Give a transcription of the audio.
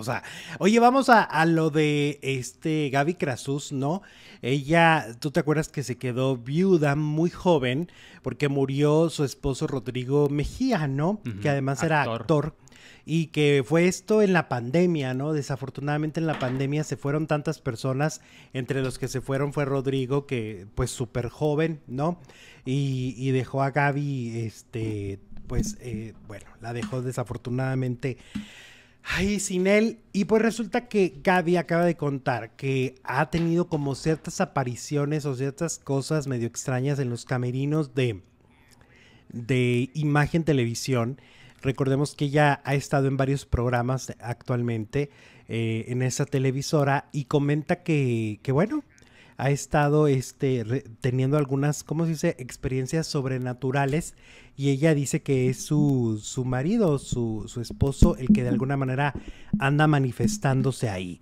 O sea, oye, vamos a, lo de este Gaby Crasus, ¿no? Ella, tú te acuerdas que se quedó viuda muy joven porque murió su esposo Rodrigo Mejía, ¿no? Que además era actor. y que fue esto en la pandemia, ¿no? Desafortunadamente en la pandemia se fueron tantas personas, entre los que se fueron fue Rodrigo, que pues súper joven, ¿no? Y, dejó a Gaby, este, pues, eh, bueno, la dejó desafortunadamente Ay, sin él. Y pues resulta que Gaby acaba de contar que ha tenido como ciertas apariciones o ciertas cosas medio extrañas en los camerinos de, de imagen televisión. Recordemos que ella ha estado en varios programas actualmente eh, en esa televisora y comenta que, que bueno, ha estado este, teniendo algunas, ¿cómo se dice?, experiencias sobrenaturales y ella dice que es su, su marido, su, su esposo, el que de alguna manera anda manifestándose ahí.